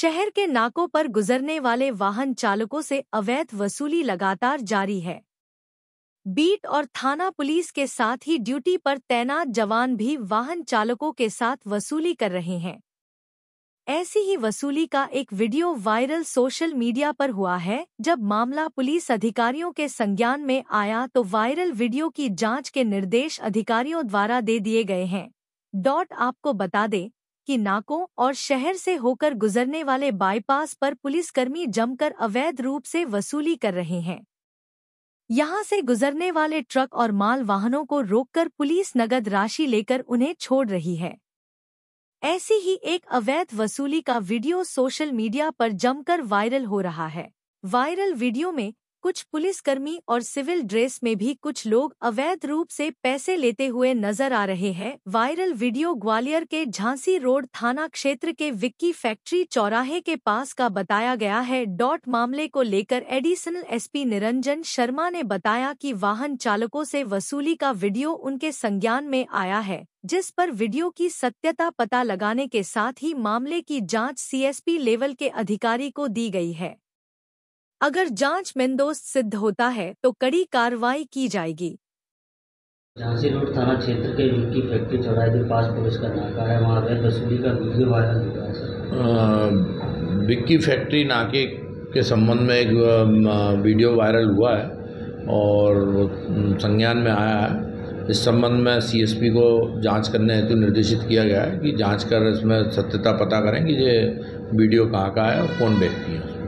शहर के नाकों पर गुजरने वाले वाहन चालकों से अवैध वसूली लगातार जारी है बीट और थाना पुलिस के साथ ही ड्यूटी पर तैनात जवान भी वाहन चालकों के साथ वसूली कर रहे हैं ऐसी ही वसूली का एक वीडियो वायरल सोशल मीडिया पर हुआ है जब मामला पुलिस अधिकारियों के संज्ञान में आया तो वायरल वीडियो की जांच के निर्देश अधिकारियों द्वारा दे दिए गए हैं डॉट आपको बता दें कि नाकों और शहर से होकर गुजरने वाले बाईपास पर पुलिसकर्मी जमकर अवैध रूप से वसूली कर रहे हैं यहां से गुजरने वाले ट्रक और माल वाहनों को रोककर पुलिस नगद राशि लेकर उन्हें छोड़ रही है ऐसी ही एक अवैध वसूली का वीडियो सोशल मीडिया पर जमकर वायरल हो रहा है वायरल वीडियो में कुछ पुलिसकर्मी और सिविल ड्रेस में भी कुछ लोग अवैध रूप से पैसे लेते हुए नजर आ रहे हैं वायरल वीडियो ग्वालियर के झांसी रोड थाना क्षेत्र के विक्की फैक्ट्री चौराहे के पास का बताया गया है डॉट मामले को लेकर एडिशनल एसपी निरंजन शर्मा ने बताया कि वाहन चालकों से वसूली का वीडियो उनके संज्ञान में आया है जिस पर वीडियो की सत्यता पता लगाने के साथ ही मामले की जांच सीएसपी लेवल के अधिकारी को दी गई है अगर जांच दोस्त सिद्ध होता है तो कड़ी कार्रवाई की जाएगी झांसी रोड थाना क्षेत्र के मिल्की फैक्ट्री चौराहे के पास पुलिस का नाका है वहाँ अवैध वसूली का वीडियो वायरल रहा है विक्की फैक्ट्री नाके के संबंध में एक वीडियो वायरल हुआ है और संज्ञान में आया है इस संबंध में सीएसपी को जांच करने हेतु निर्देशित किया गया है कि जांच कर इसमें सत्यता पता करें कि ये वीडियो कहाँ का है और कौन व्यक्ति है